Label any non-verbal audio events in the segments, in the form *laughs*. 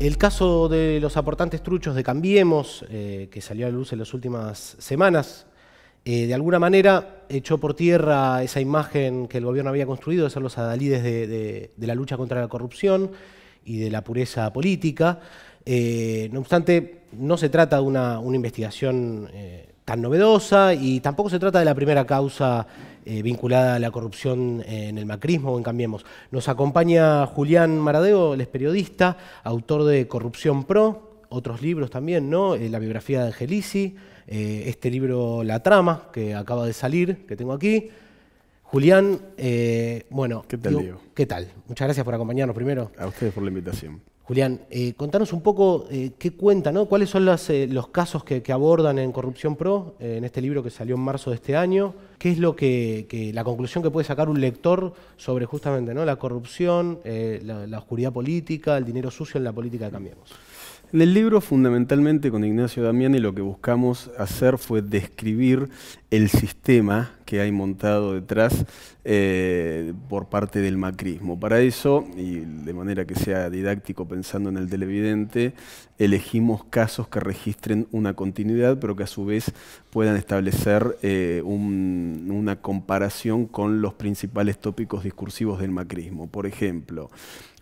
El caso de los aportantes truchos de Cambiemos, eh, que salió a la luz en las últimas semanas, eh, de alguna manera echó por tierra esa imagen que el gobierno había construido de ser los adalides de, la lucha contra la corrupción y de la pureza política. Eh, no obstante, no se trata de una, investigación tan novedosa y tampoco se trata de la primera causa eh, vinculada a la corrupción en el macrismo en Cambiemos. Nos acompaña Julián Maradeo, el es periodista, autor de Corrupción Pro, otros libros también, ¿no? Eh, la biografía de Angelisi, eh, este libro La Trama, que acaba de salir, que tengo aquí. Julián, bueno, ¿Qué ¿qué tal? Muchas gracias por acompañarnos primero. A ustedes por la invitación. Julián, eh, contanos un poco eh, qué cuenta, ¿no? cuáles son eh, los casos que, abordan en Corrupción Pro, en este libro que salió en marzo de este año. ¿Qué es lo que, la conclusión que puede sacar un lector sobre justamente ¿no? la corrupción, la, la, oscuridad política, el dinero sucio en la política de Cambiemos? En el libro, fundamentalmente con Ignacio Damiani, lo que buscamos hacer fue describir el sistema que hay montado detrás eh, por parte del macrismo. Para eso, y de manera que sea didáctico pensando en el televidente, elegimos casos que registren una continuidad, pero que a su vez puedan establecer eh, una comparación con los principales tópicos discursivos del macrismo. Por ejemplo,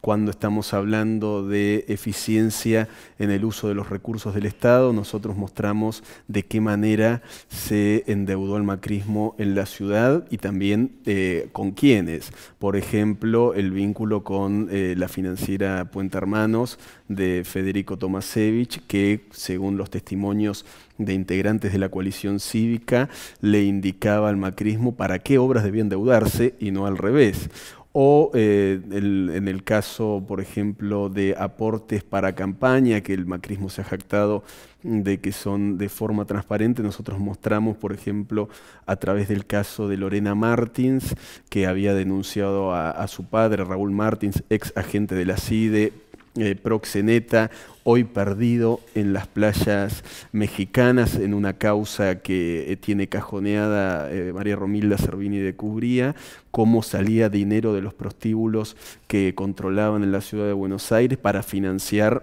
cuando estamos hablando de eficiencia en el uso de los recursos del Estado, nosotros mostramos de qué manera se endeudó el macrismo en la ciudad y también eh, con quiénes. Por ejemplo, el vínculo con eh, la financiera Puente Hermanos de Federico Tomasevich, que según los testimonios de integrantes de la coalición cívica, le indicaba al macrismo para qué obras debía endeudarse y no al revés o eh, en el caso, por ejemplo, de aportes para campaña, que el macrismo se ha jactado de que son de forma transparente. Nosotros mostramos, por ejemplo, a través del caso de Lorena Martins, que había denunciado a, a su padre, Raúl Martins, ex agente de la CIDE, eh, proxeneta, hoy perdido en las playas mexicanas en una causa que eh, tiene cajoneada eh, María Romilda Servini de Cubría, cómo salía dinero de los prostíbulos que controlaban en la ciudad de Buenos Aires para financiar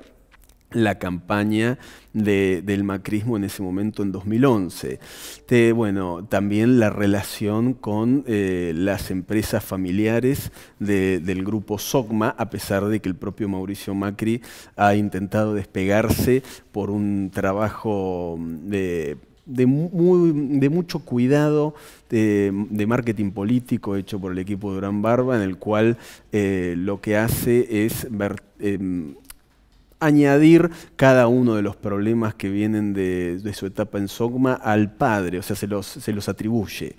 la campaña del macrismo en ese momento, en 2011. bueno, también la relación con eh, las empresas familiares del grupo SOCMA, a pesar de que el propio Mauricio Macri ha intentado despegarse por un trabajo mm, de mucho cuidado de, marketing político hecho por el equipo de Durán Barba, en el cual eh, lo que hace es ver, em, añadir cada uno de los problemas que vienen de, su etapa en Sogma al padre, o sea, se los, se los atribuye.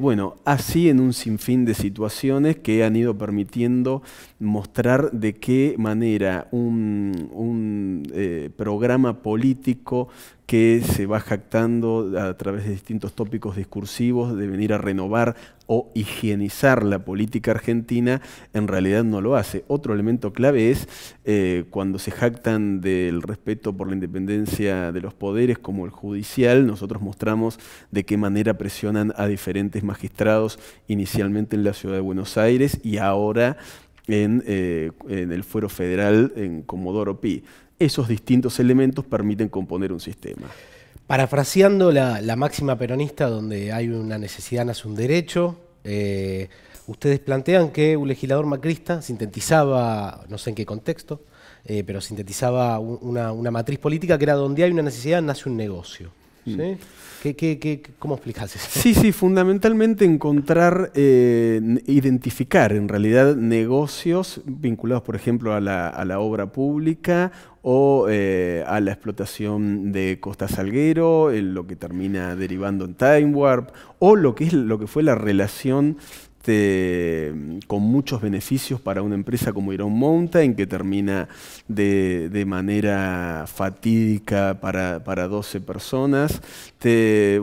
bueno, así en un sinfín de situaciones que han ido permitiendo mostrar de qué manera un, eh, programa político que se va jactando a través de distintos tópicos discursivos de venir a renovar o higienizar la política argentina, en realidad no lo hace. Otro elemento clave es eh, cuando se jactan del respeto por la independencia de los poderes como el judicial, nosotros mostramos de qué manera presionan a diferentes magistrados inicialmente en la ciudad de Buenos Aires y ahora en, eh, en, el fuero federal en Comodoro Pi esos distintos elementos permiten componer un sistema. Parafraseando la, máxima peronista donde hay una necesidad nace un derecho, eh, ustedes plantean que un legislador macrista sintetizaba, no sé en qué contexto, eh, pero sintetizaba una, matriz política que era donde hay una necesidad nace un negocio. Mm. ¿sí? cómo explicas eso? Sí, sí, fundamentalmente encontrar, eh, identificar en realidad negocios vinculados, por ejemplo, a la, obra pública o eh, a la explotación de Costa Salguero, lo que termina derivando en Time Warp, o lo que, es, lo que fue la relación este, con muchos beneficios para una empresa como Iron Mountain, que termina de, manera fatídica para, 12 personas.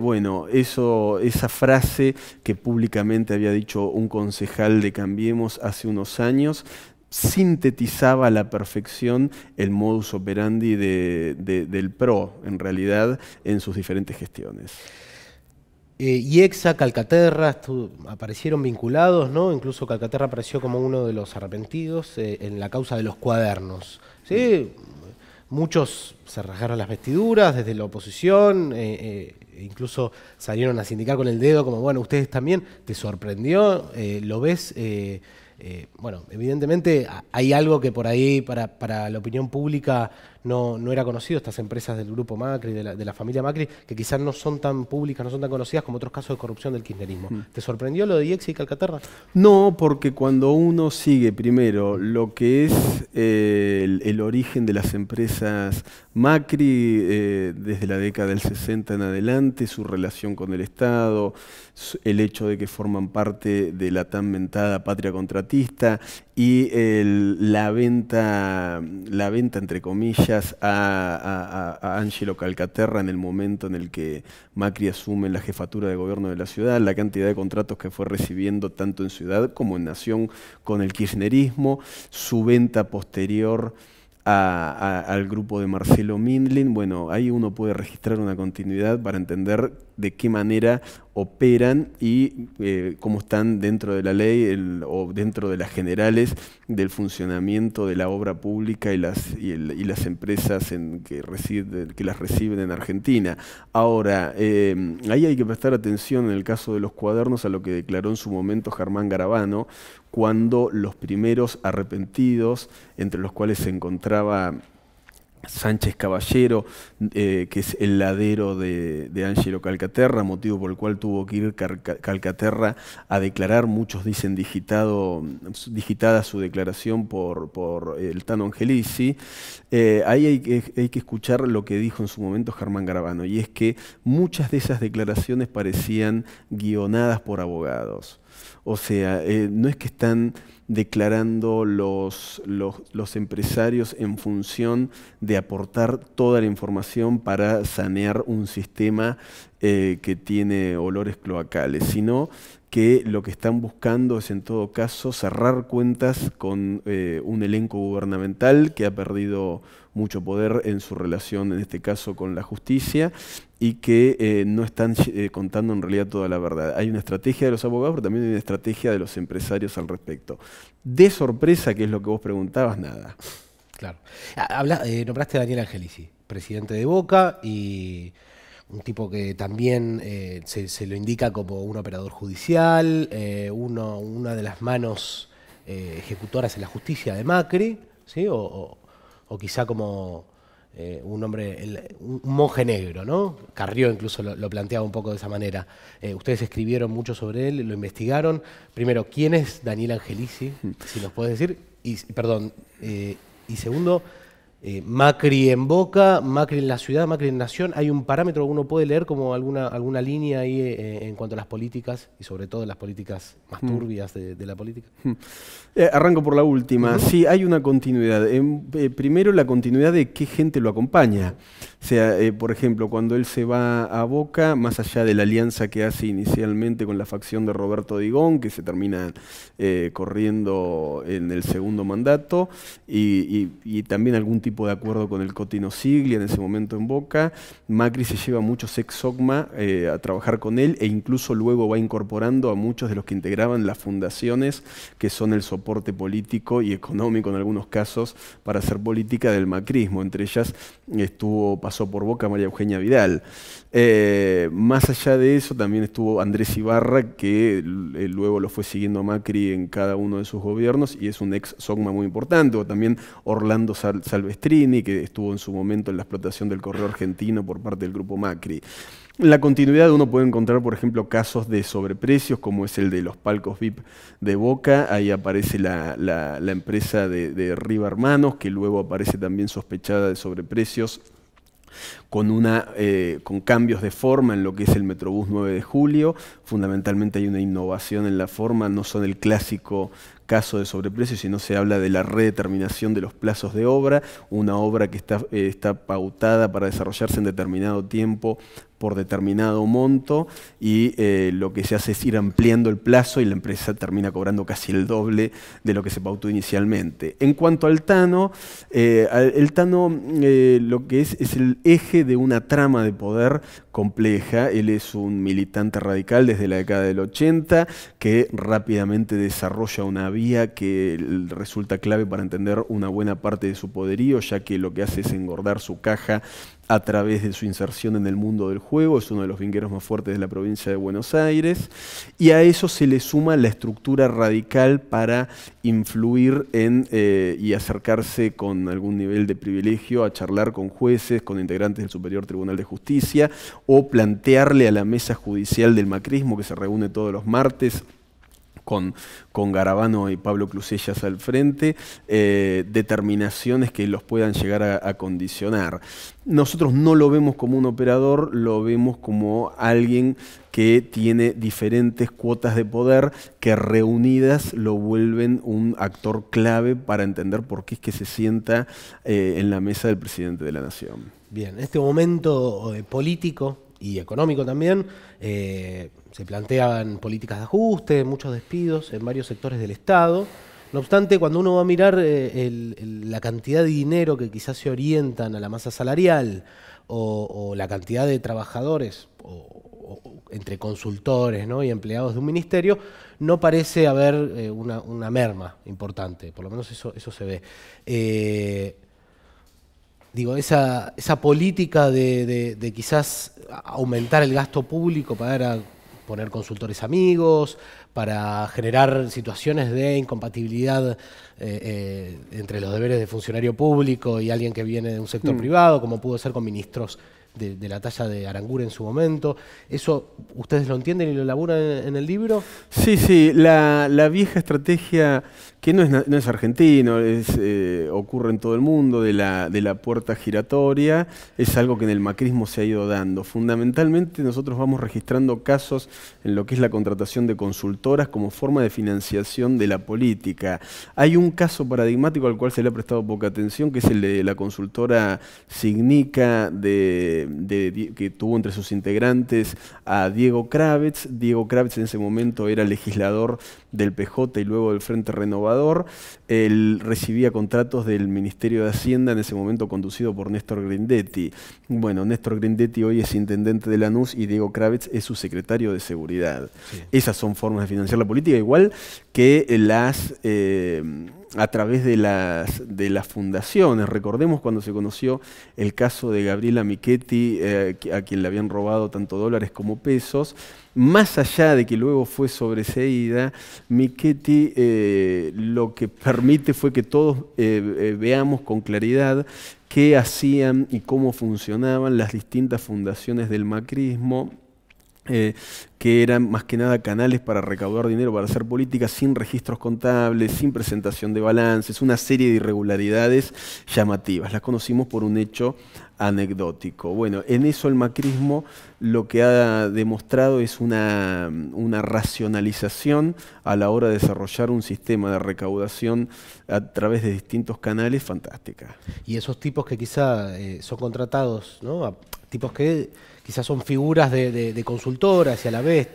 bueno, eso, esa frase que públicamente había dicho un concejal de Cambiemos hace unos años, sintetizaba a la perfección el modus operandi del PRO, en realidad, en sus diferentes gestiones. Eh, y Iexa, Calcaterra aparecieron vinculados, ¿no? Incluso Calcaterra apareció como uno de los arrepentidos eh, en la causa de los cuadernos. ¿sí? Muchos se rasgaron las vestiduras desde la oposición, eh, incluso salieron a sindicar con el dedo como, bueno, ustedes también, ¿te sorprendió? ¿Lo ves? bueno, evidentemente hay algo que por ahí para, para la opinión pública no, era conocido, estas empresas del grupo Macri, de la, familia Macri, que quizás no son tan públicas, no son tan conocidas como otros casos de corrupción del kirchnerismo. Mm. ¿Te sorprendió lo de Iexi y Calcaterra? No, porque cuando uno sigue primero lo que es eh, el, origen de las empresas Macri eh, desde la década del 60 en adelante, su relación con el Estado, el hecho de que forman parte de la tan mentada patria contratista y la venta, la venta entre comillas, a, Angelo Calcaterra en el momento en el que Macri asume la jefatura de gobierno de la ciudad, la cantidad de contratos que fue recibiendo tanto en ciudad como en nación con el kirchnerismo, su venta posterior. al grupo de Marcelo Mindlin, bueno, ahí uno puede registrar una continuidad para entender de qué manera operan y eh, cómo están dentro de la ley o dentro de las generales del funcionamiento de la obra pública y las, y, las empresas que, que las reciben en Argentina. Ahora, eh, ahí hay que prestar atención en el caso de los cuadernos a lo que declaró en su momento Germán Garabano, cuando los primeros arrepentidos, entre los cuales se encontraba Sánchez Caballero, eh, que es el ladero de, Ángelo Calcaterra, motivo por el cual tuvo que ir Calcaterra a declarar, muchos dicen digitado, digitada su declaración por, el Tano Angelici. Eh, ahí hay que, hay que escuchar lo que dijo en su momento Germán Garabano, y es que muchas de esas declaraciones parecían guionadas por abogados. O sea, eh, no es que están declarando los, empresarios en función de aportar toda la información para sanear un sistema eh, que tiene olores cloacales, sino que lo que están buscando es en todo caso cerrar cuentas con eh, un elenco gubernamental que ha perdido mucho poder en su relación, en este caso, con la justicia y que eh, no están eh, contando en realidad toda la verdad. Hay una estrategia de los abogados, pero también hay una estrategia de los empresarios al respecto. De sorpresa, que es lo que vos preguntabas, nada. Claro. nombraste a Daniel Angelici, presidente de Boca y un tipo que también eh, se, lo indica como un operador judicial, eh, uno, una de las manos eh, ejecutoras en la justicia de Macri, ¿sí? o, quizá como un hombre, un monje negro, ¿no? Carrió incluso lo, planteaba un poco de esa manera. ustedes escribieron mucho sobre él, lo investigaron. Primero, ¿quién es Daniel Angelici? *laughs* Si nos puedes decir. Y, perdón, y segundo, eh, Macri en Boca, Macri en la ciudad, Macri en Nación. ¿Hay un parámetro que uno puede leer como alguna, alguna línea ahí eh, eh, en cuanto a las políticas y sobre todo las políticas más mm. turbias de, la política? Mm. arranco por la última. Sí, hay una continuidad. primero, la continuidad de qué gente lo acompaña. O sea, por ejemplo, cuando él se va a Boca, más allá de la alianza que hace inicialmente con la facción de Roberto Digón, que se termina corriendo en el segundo mandato, y, y también algún tipo de acuerdo con el Cotino Sigli en ese momento en Boca. Macri se lleva muchos ex sogma eh, a trabajar con él e incluso luego va incorporando a muchos de los que integraban las fundaciones que son el soporte político y económico en algunos casos para hacer política del macrismo. Entre ellas estuvo, pasó por Boca María Eugenia Vidal. Eh, más allá de eso también estuvo Andrés Ibarra que eh, luego lo fue siguiendo a Macri en cada uno de sus gobiernos y es un ex muy importante o también Orlando Sal trini que estuvo en su momento en la explotación del correo argentino por parte del grupo Macri. En la continuidad uno puede encontrar, por ejemplo, casos de sobreprecios, como es el de los palcos VIP de Boca. Ahí aparece la, empresa de, de Riva Hermanos, que luego aparece también sospechada de sobreprecios con, una, eh, con cambios de forma en lo que es el Metrobús 9 de julio. Fundamentalmente hay una innovación en la forma, no son el clásico caso de sobreprecio, sino se habla de la redeterminación de los plazos de obra, una obra que está, eh, está pautada para desarrollarse en determinado tiempo por determinado monto y eh, lo que se hace es ir ampliando el plazo y la empresa termina cobrando casi el doble de lo que se pautó inicialmente. En cuanto al Tano, el Tano lo que es es el eje de una trama de poder compleja. Él es un militante radical desde la década del 80 que rápidamente desarrolla una vía que resulta clave para entender una buena parte de su poderío, ya que lo que hace es engordar su caja a través de su inserción en el mundo del juego, es uno de los vingueros más fuertes de la provincia de Buenos Aires, y a eso se le suma la estructura radical para influir en eh, y acercarse con algún nivel de privilegio a charlar con jueces, con integrantes del Superior Tribunal de Justicia, o plantearle a la mesa judicial del macrismo que se reúne todos los martes con, con Garabano y Pablo Crucellas al frente, eh, determinaciones que los puedan llegar a, condicionar. Nosotros no lo vemos como un operador, lo vemos como alguien que tiene diferentes cuotas de poder que reunidas lo vuelven un actor clave para entender por qué es que se sienta eh, en la mesa del presidente de la Nación. Bien, en este momento eh, político y económico también, se plantean políticas de ajuste, muchos despidos en varios sectores del Estado. No obstante, cuando uno va a mirar eh, la cantidad de dinero que quizás se orientan a la masa salarial o, la cantidad de trabajadores o, entre consultores ¿no? y empleados de un ministerio, no parece haber eh, una, merma importante, por lo menos eso, eso se ve. Eh, digo, esa, esa política de, quizás aumentar el gasto público para poner consultores amigos, para generar situaciones de incompatibilidad eh, eh, entre los deberes de funcionario público y alguien que viene de un sector mm. privado, como pudo ser con ministros de, la talla de Arangura en su momento. ¿Eso ustedes lo entienden y lo elaboran en, el libro? Sí, sí, la, vieja estrategia, que no es, no argentino, es, eh, ocurre en todo el mundo, de la, de la puerta giratoria, es algo que en el macrismo se ha ido dando. Fundamentalmente nosotros vamos registrando casos en lo que es la contratación de consultoras como forma de financiación de la política. Hay un caso paradigmático al cual se le ha prestado poca atención, que es el de la consultora Signica de que tuvo entre sus integrantes a Diego Kravitz. Diego Kravitz en ese momento era legislador del PJ y luego del Frente Renovador. Él recibía contratos del Ministerio de Hacienda, en ese momento conducido por Néstor Grindetti. Bueno, Néstor Grindetti hoy es intendente de Lanús y Diego Kravitz es su secretario de Seguridad. Esas son formas de financiar la política, igual que las... Eh, a través de las, de las fundaciones. Recordemos cuando se conoció el caso de Gabriela Michetti, eh, a quien le habían robado tanto dólares como pesos. Más allá de que luego fue sobreseída, Michetti eh, lo que permite fue que todos eh, veamos con claridad qué hacían y cómo funcionaban las distintas fundaciones del macrismo eh, que eran más que nada canales para recaudar dinero, para hacer política sin registros contables, sin presentación de balances, una serie de irregularidades llamativas. Las conocimos por un hecho anecdótico. Bueno, en eso el macrismo lo que ha demostrado es una, racionalización a la hora de desarrollar un sistema de recaudación a través de distintos canales fantástica. Y esos tipos que quizá eh, son contratados, tipos que quizás son figuras de, consultoras y a la vez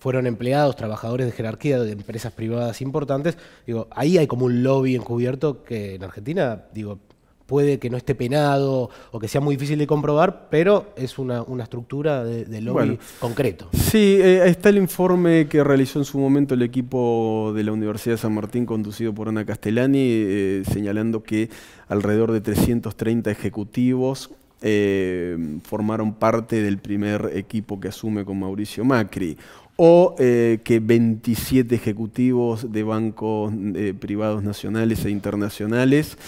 fueron empleados, trabajadores de jerarquía de empresas privadas importantes, digo, ahí hay como un lobby encubierto que en Argentina, digo, puede que no esté penado o que sea muy difícil de comprobar, pero es una, estructura de, lobby concreto. Sí, eh, está el informe que realizó en su momento el equipo de la Universidad de San Martín, conducido por Ana Castellani, eh, señalando que alrededor de 330 ejecutivos eh, formaron parte del primer equipo que asume con Mauricio Macri, o eh, que 27 ejecutivos de bancos eh, privados nacionales e internacionales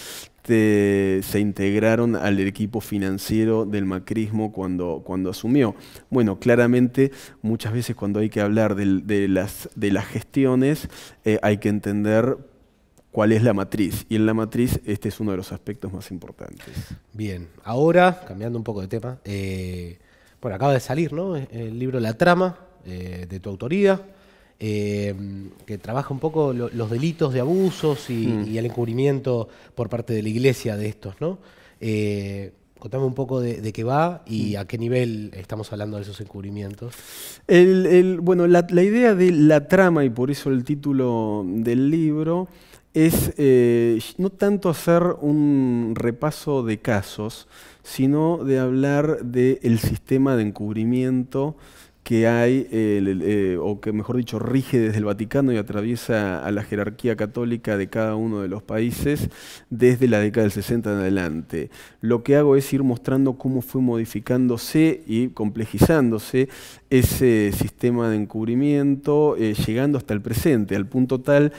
se integraron al equipo financiero del macrismo cuando, cuando asumió. Bueno, claramente muchas veces cuando hay que hablar las, de las gestiones hay que entender cuál es la matriz. Y en la matriz este es uno de los aspectos más importantes. Bien, ahora, cambiando un poco de tema, eh, bueno, acaba de salir ¿no? el libro La Trama, eh, de tu autoría, eh, que trabaja un poco los delitos de abusos mm. y, el encubrimiento por parte de la iglesia de estos, ¿no? Contame un poco de, qué va y mm. a qué nivel estamos hablando de esos encubrimientos. bueno, la idea de la trama, y por eso el título del libro, es eh, no tanto hacer un repaso de casos, sino de hablar del sistema de encubrimiento que hay, eh, o que mejor dicho, rige desde el Vaticano y atraviesa a la jerarquía católica de cada uno de los países desde la década del 60 en adelante. Lo que hago es ir mostrando cómo fue modificándose y complejizándose ese sistema de encubrimiento, eh, llegando hasta el presente, al punto tal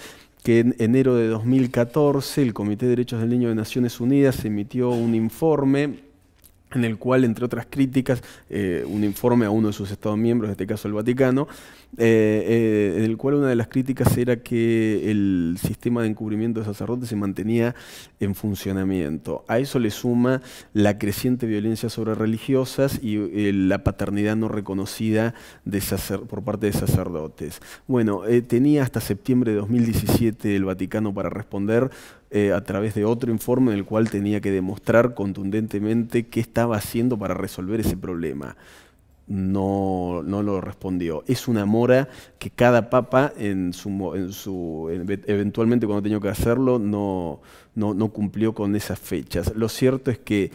que en enero de 2014 el Comité de Derechos del Niño de Naciones Unidas emitió un informe en el cual, entre otras críticas, eh, un informe a uno de sus Estados miembros, en este caso el Vaticano, eh, eh, en el cual una de las críticas era que el sistema de encubrimiento de sacerdotes se mantenía en funcionamiento. A eso le suma la creciente violencia sobre religiosas y la paternidad no reconocida por parte de sacerdotes. Bueno, tenía hasta septiembre de 2017 el Vaticano para responder eh, a través de otro informe en el cual tenía que demostrar contundentemente qué estaba haciendo para resolver ese problema. No, no lo respondió. Es una mora que cada papa, en su, en su, eventualmente cuando tenía que hacerlo, no, no, no cumplió con esas fechas. Lo cierto es que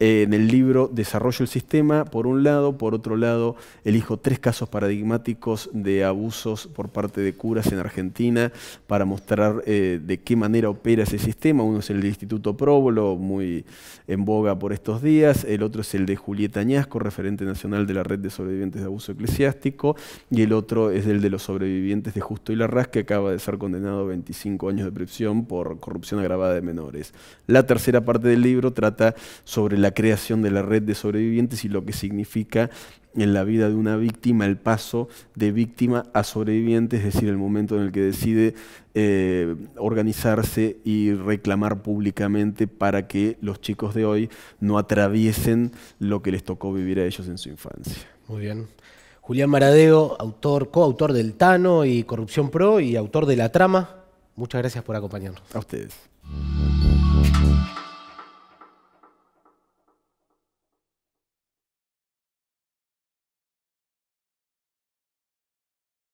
en el libro Desarrollo el Sistema, por un lado, por otro lado, elijo tres casos paradigmáticos de abusos por parte de curas en Argentina para mostrar eh, de qué manera opera ese sistema. Uno es el del Instituto Próbolo, muy en boga por estos días, el otro es el de Julieta Añasco, referente nacional de la Red de Sobrevivientes de Abuso Eclesiástico, y el otro es el de los sobrevivientes de Justo y Larraz, que acaba de ser condenado a 25 años de prisión por corrupción agravada de menores. La tercera parte del libro trata sobre la creación de la red de sobrevivientes y lo que significa en la vida de una víctima el paso de víctima a sobreviviente, es decir, el momento en el que decide eh, organizarse y reclamar públicamente para que los chicos de hoy no atraviesen lo que les tocó vivir a ellos en su infancia. Muy bien. Julián Maradeo, autor, coautor del Tano y Corrupción Pro y autor de La Trama. Muchas gracias por acompañarnos. A ustedes.